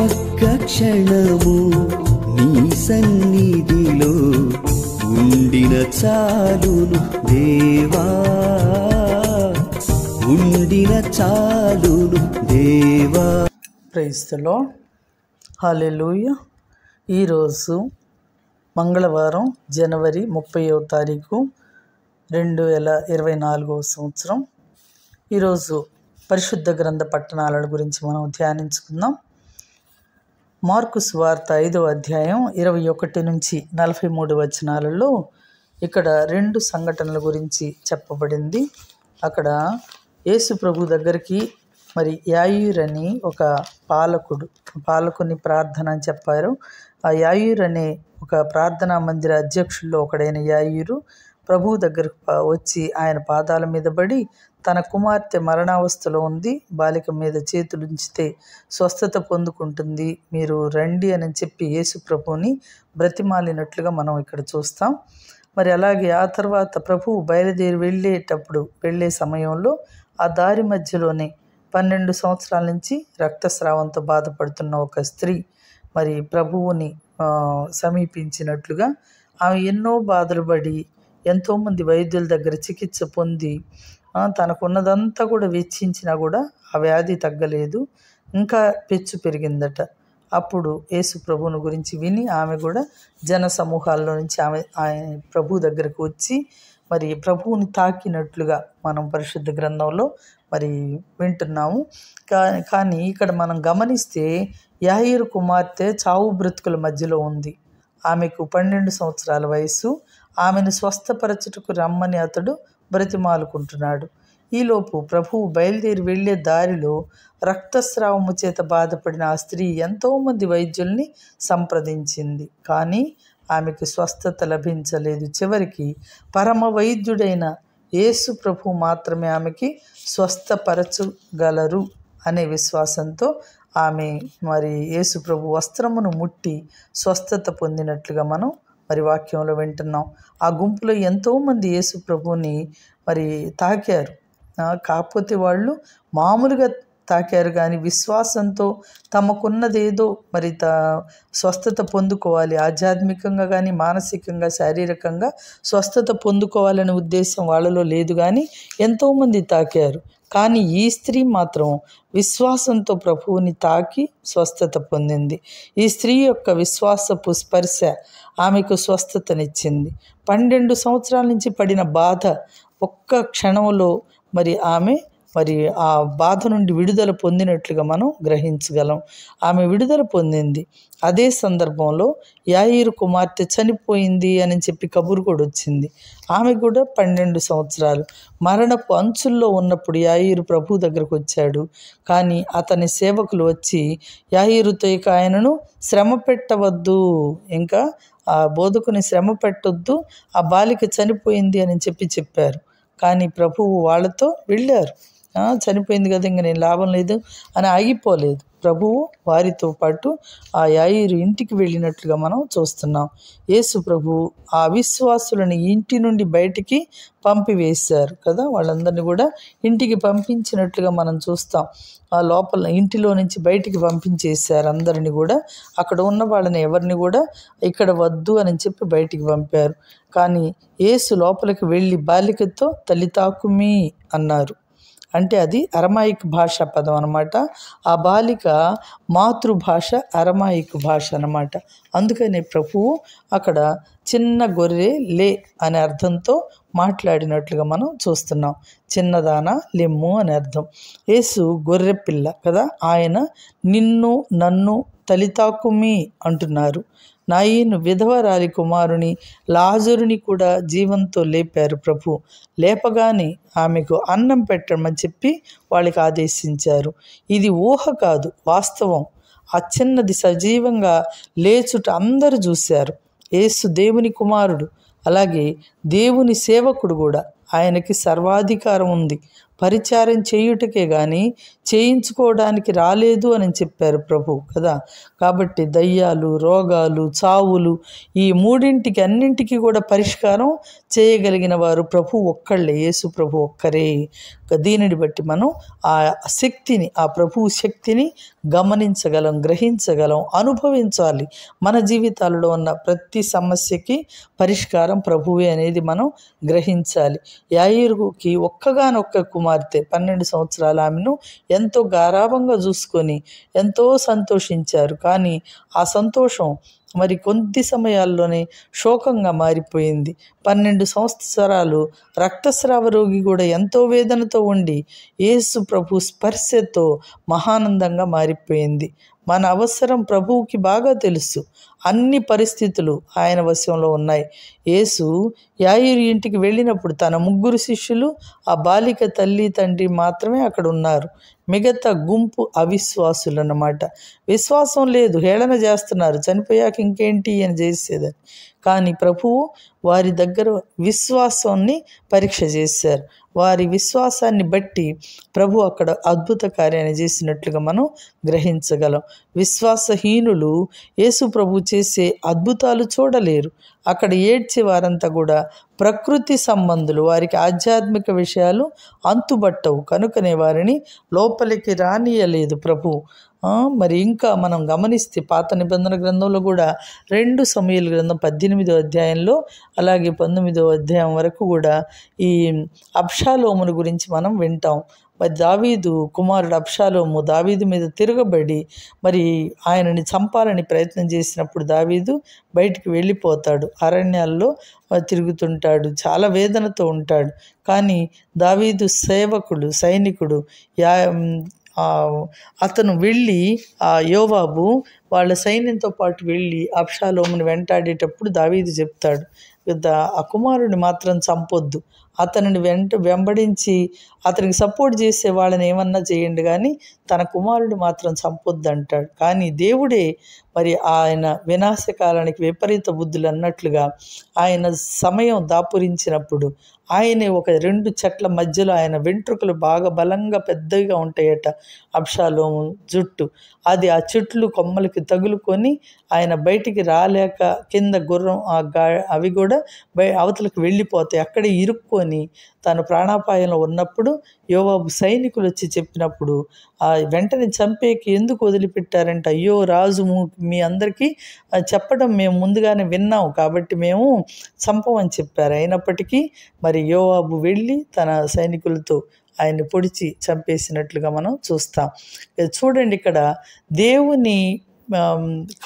ఒక్క క్షణము నీ సన్నిధిలో ఉండిన చాలును దేవా ఉండిన చాలును దేవా ప్రైస్తులో హాలెలుయ ఈరోజు మంగళవారం జనవరి ముప్పయో తారీఖు రెండు వేల ఇరవై నాలుగో సంవత్సరం ఈరోజు పరిశుద్ధ గ్రంథ పట్టణాల గురించి మనం ధ్యానించుకుందాం మార్కు స్వార్త ఐదో అధ్యాయం ఇరవై ఒకటి నుంచి నలభై మూడు వచనాలలో ఇక్కడ రెండు సంఘటనల గురించి చెప్పబడింది అక్కడ యేసు ప్రభు దగ్గరికి మరి యాయూర్ అని ఒక పాలకుడు పాలకుని ప్రార్థన అని చెప్పారు ఆ యాయూర్ అనే ఒక ప్రార్థనా మందిర అధ్యక్షుల్లో ఒకడైన యాయూరు ప్రభువు దగ్గరకు వచ్చి ఆయన పాదాల మీద పడి తన కుమార్తె మరణావస్థలో ఉంది బాలిక మీద చేతులుంచితే స్వస్థత పొందుకుంటుంది మీరు రండి అని చెప్పి యేసు ప్రభువుని బ్రతిమాలినట్లుగా మనం ఇక్కడ చూస్తాం మరి అలాగే ఆ తర్వాత ప్రభువు బయలుదేరి వెళ్ళేటప్పుడు వెళ్ళే సమయంలో ఆ దారి మధ్యలోనే పన్నెండు సంవత్సరాల నుంచి రక్తస్రావంతో బాధపడుతున్న ఒక స్త్రీ మరి ప్రభువుని సమీపించినట్లుగా ఆమె ఎన్నో బాధలు పడి ఎంతోమంది వైద్యుల దగ్గర చికిత్స పొంది తనకున్నదంతా కూడా వెచ్చించినా కూడా ఆ వ్యాధి తగ్గలేదు ఇంకా పెచ్చు పెరిగిందట అప్పుడు యేసు ప్రభువుని గురించి విని ఆమె కూడా జన సమూహాల్లో నుంచి ఆమె ప్రభు దగ్గరకు వచ్చి మరి ప్రభువుని తాకినట్లుగా మనం పరిశుద్ధ గ్రంథంలో మరి వింటున్నాము కానీ ఇక్కడ మనం గమనిస్తే యాయిరు కుమార్తె చావు బ్రతుకుల మధ్యలో ఉంది ఆమెకు పన్నెండు సంవత్సరాల వయసు ఆమెను స్వస్థపరచుటకు రమ్మని అతడు బ్రతిమాలుకుంటున్నాడు ఈలోపు ప్రభువు బయలుదేరి వెళ్లే దారిలో రక్తస్రావము చేత బాధపడిన ఆ స్త్రీ ఎంతోమంది వైద్యుల్ని సంప్రదించింది కానీ ఆమెకు స్వస్థత లభించలేదు చివరికి పరమ వైద్యుడైన యేసు ప్రభు మాత్రమే ఆమెకి స్వస్థపరచగలరు అనే విశ్వాసంతో ఆమె మరి యేసు ప్రభు వస్త్రమును ముట్టి స్వస్థత పొందినట్లుగా మనం మరి వాక్యంలో వింటున్నాం ఆ గుంపులో ఎంతోమంది యేసు ప్రభుని మరి తాకారు కాకపోతే వాళ్ళు మామూలుగా తాకారు కానీ విశ్వాసంతో తమకున్నదేదో మరి త స్వస్థత పొందుకోవాలి ఆధ్యాత్మికంగా కానీ మానసికంగా శారీరకంగా స్వస్థత పొందుకోవాలనే ఉద్దేశం వాళ్ళలో లేదు కానీ ఎంతోమంది తాకారు కానీ ఈ స్త్రీ మాత్రం విశ్వాసంతో ప్రభువుని తాకి స్వస్థత పొందింది ఈ స్త్రీ యొక్క విశ్వాసపు స్పర్శ ఆమెకు స్వస్థతనిచ్చింది పన్నెండు సంవత్సరాల నుంచి పడిన బాధ ఒక్క క్షణంలో మరి ఆమె మరి ఆ బాధ నుండి విడుదల పొందినట్లుగా మనం గ్రహించగలం ఆమె విడుదల పొందింది అదే సందర్భంలో యాయిరు కుమార్తె చనిపోయింది అని చెప్పి కబురు కూడా వచ్చింది ఆమె కూడా పన్నెండు సంవత్సరాలు మరణపు అంచుల్లో ఉన్నప్పుడు యాయిరు ప్రభు దగ్గరకు వచ్చాడు కానీ అతని సేవకులు వచ్చి యాయిరుతో ఇక ఆయనను శ్రమ పెట్టవద్దు ఇంకా ఆ బోధకుని శ్రమ పెట్టొద్దు ఆ బాలిక చనిపోయింది అని చెప్పి చెప్పారు కానీ ప్రభువు వాళ్ళతో వెళ్ళారు చనిపోయింది కదా ఇంక నేను లాభం లేదు అని ఆగిపోలేదు ప్రభువు వారితో పాటు ఆ యాయిరు ఇంటికి వెళ్ళినట్లుగా మనం చూస్తున్నాం యేసు ప్రభు ఆ అవిశ్వాసులను ఇంటి నుండి బయటికి పంపివేశారు కదా వాళ్ళందరినీ కూడా ఇంటికి పంపించినట్లుగా మనం చూస్తాం ఆ లోపల ఇంటిలో నుంచి బయటికి పంపించేశారు అందరినీ కూడా అక్కడ ఉన్న వాళ్ళని ఎవరిని కూడా ఇక్కడ వద్దు అని చెప్పి బయటికి పంపారు కానీ యేసు లోపలికి వెళ్ళి బాలికతో తల్లితాకుమి అన్నారు అంటే అది అరమాయిక్ భాష పదం అనమాట ఆ బాలిక మాతృభాష అరమాయిక్ భాష అనమాట అందుకని ప్రభువు అక్కడ చిన్న గొర్రె లే అనే అర్థంతో మాట్లాడినట్లుగా మనం చూస్తున్నాం చిన్నదాన లెమ్ము అనే అర్థం యేసు గొర్రె పిల్ల కదా ఆయన నిన్ను నన్ను తలితాకుమి అంటున్నారు నాయీను విధవరాలి కుమారుని లాజరుని కూడా జీవంతో లేపారు ప్రభు లేపగానే ఆమెకు అన్నం పెట్టమని చెప్పి వాళ్ళకి ఆదేశించారు ఇది ఊహ కాదు వాస్తవం ఆ చిన్నది సజీవంగా లేచుట అందరూ చూశారు యేసు దేవుని కుమారుడు అలాగే దేవుని సేవకుడు కూడా ఆయనకి సర్వాధికారం ఉంది పరిచారం చేయుటకే కానీ చేయించుకోవడానికి రాలేదు అని చెప్పారు ప్రభు కదా కాబట్టి దయ్యాలు రోగాలు చావులు ఈ మూడింటికి అన్నింటికి కూడా పరిష్కారం చేయగలిగిన వారు ప్రభు ఒక్కళ్ళే యేసు ప్రభు ఒక్కరే దీనిని బట్టి మనం ఆ శక్తిని ఆ ప్రభు శక్తిని గమనించగలం గ్రహించగలం అనుభవించాలి మన జీవితాలలో ఉన్న ప్రతి సమస్యకి పరిష్కారం ప్రభువే అనేది మనం గ్రహించాలి యాయిరుగుకి ఒక్కగానొక్క కుమార్తె పన్నెండు సంవత్సరాల ఆమెను ఎంతో గారాభంగా చూసుకొని ఎంతో సంతోషించారు కానీ ఆ సంతోషం మరి కొద్ది సమయాల్లోనే శోకంగా మారిపోయింది పన్నెండు సంవత్సరాలు రక్తస్రావ రోగి కూడా ఎంతో వేదనతో ఉండి యేసు ప్రభు స్పర్శతో మహానందంగా మారిపోయింది మన అవసరం ప్రభువుకి బాగా తెలుసు అన్ని పరిస్థితులు ఆయన వశంలో ఉన్నాయి యేసు యాయురి ఇంటికి వెళ్ళినప్పుడు తన ముగ్గురు శిష్యులు ఆ బాలిక తల్లి తండ్రి మాత్రమే అక్కడ ఉన్నారు మిగతా గుంపు అవిశ్వాసులు అన్నమాట విశ్వాసం లేదు హేళన చేస్తున్నారు చనిపోయాక ఇంకేంటి అని చేసేదని కానీ ప్రభువు వారి దగ్గర విశ్వాసాన్ని పరీక్ష చేశారు వారి విశ్వాసాన్ని బట్టి ప్రభు అక్కడ అద్భుత కార్యాన్ని చేసినట్లుగా మనం గ్రహించగలం విశ్వాసహీనులు యేసు ప్రభు చేసే అద్భుతాలు చూడలేరు అక్కడ ఏడ్చే వారంతా కూడా ప్రకృతి సంబంధులు వారికి ఆధ్యాత్మిక విషయాలు అంతుబట్టవు కనుకనే వారిని లోపలికి రానియలేదు ప్రభు మరి ఇంకా మనం గమనిస్తే పాత నిబంధన గ్రంథంలో కూడా రెండు సమయాల గ్రంథం పద్దెనిమిదో అధ్యాయంలో అలాగే పంతొమ్మిదో అధ్యాయం వరకు కూడా ఈ అప్షాలోమును గురించి మనం వింటాం మరి దావీదు కుమారుడు అప్షాలోము దావీదు మీద తిరగబడి మరి ఆయనని చంపాలని ప్రయత్నం చేసినప్పుడు దావీదు బయటికి వెళ్ళిపోతాడు అరణ్యాల్లో తిరుగుతుంటాడు చాలా వేదనతో ఉంటాడు కానీ దావీదు సేవకుడు సైనికుడు యా అతను వెళ్ళి ఆ యోవాబు వాళ్ళ సైన్యంతో పాటు వెళ్ళి అప్షాలోముని వెంటాడేటప్పుడు దావీదు చెప్తాడు ఆ కుమారుని మాత్రం చంపొద్దు అతనిని వెంట వెంబడించి అతనికి సపోర్ట్ చేసే వాళ్ళని ఏమన్నా చేయండి కానీ తన కుమారుడు మాత్రం చంపొద్దు అంటాడు కానీ దేవుడే మరి ఆయన వినాశకాలానికి విపరీత బుద్ధులు అన్నట్లుగా ఆయన సమయం దాపురించినప్పుడు ఆయనే ఒక రెండు చెట్ల మధ్యలో ఆయన వెంట్రుకలు బాగా బలంగా పెద్దగా ఉంటాయట అప్షాలోము జుట్టు అది ఆ చెట్లు కొమ్మలకి తగులుకొని ఆయన బయటికి రాలేక కింద గుర్రం ఆ అవి కూడా అవతలకు వెళ్ళిపోతాయి అక్కడే ఇరుక్కొని తెలుసుకొని తాను ప్రాణాపాయంలో ఉన్నప్పుడు యోవాబు సైనికులు వచ్చి చెప్పినప్పుడు ఆ వెంటనే చంపేకి ఎందుకు వదిలిపెట్టారంటే అయ్యో రాజు మీ అందరికీ చెప్పడం మేము ముందుగానే విన్నాం కాబట్టి మేము చంపమని చెప్పారు అయినప్పటికీ మరి యోవాబు వెళ్ళి తన సైనికులతో ఆయన్ని పొడిచి చంపేసినట్లుగా మనం చూస్తాం చూడండి ఇక్కడ దేవుని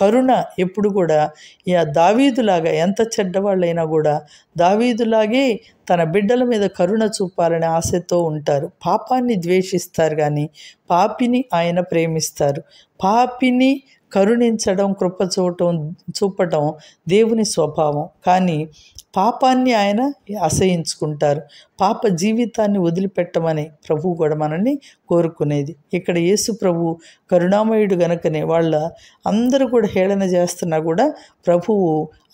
కరుణ ఎప్పుడు కూడా ఈ దావీదులాగా ఎంత చెడ్డవాళ్ళైనా కూడా దావీదులాగే తన బిడ్డల మీద కరుణ చూపాలనే ఆశతో ఉంటారు పాపాన్ని ద్వేషిస్తారు కానీ పాపిని ఆయన ప్రేమిస్తారు పాపిని కరుణించడం కృప చూడటం చూపటం దేవుని స్వభావం కానీ పాపాన్ని ఆయన ఆశ్రయించుకుంటారు పాప జీవితాన్ని వదిలిపెట్టమని ప్రభు కూడా మనల్ని కోరుకునేది ఇక్కడ యేసు ప్రభు కరుణామయుడు గనుకనే వాళ్ళ అందరూ కూడా హేళన చేస్తున్నా కూడా ప్రభువు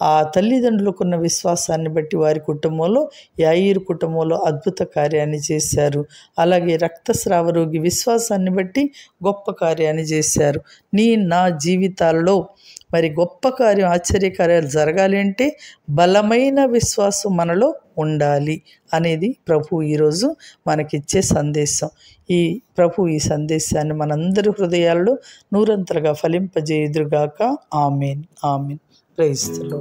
ఆ తల్లిదండ్రులకున్న విశ్వాసాన్ని బట్టి వారి కుటుంబంలో యాయిరు కుటుంబంలో అద్భుత కార్యాన్ని చేశారు అలాగే రక్తస్రావ రోగి విశ్వాసాన్ని బట్టి గొప్ప కార్యాన్ని చేశారు నీ నా జీవితాల్లో మరి గొప్ప కార్యం ఆశ్చర్యకార్యాలు జరగాలి అంటే బలమైన విశ్వాసం మనలో ఉండాలి అనేది ప్రభు ఈరోజు మనకిచ్చే సందేశం ఈ ప్రభు ఈ సందేశాన్ని మనందరి హృదయాల్లో నూరంతరగా ఫలింపజేయుదురుగాక ఆమెన్ ఆమెన్ ప్రైస్తులో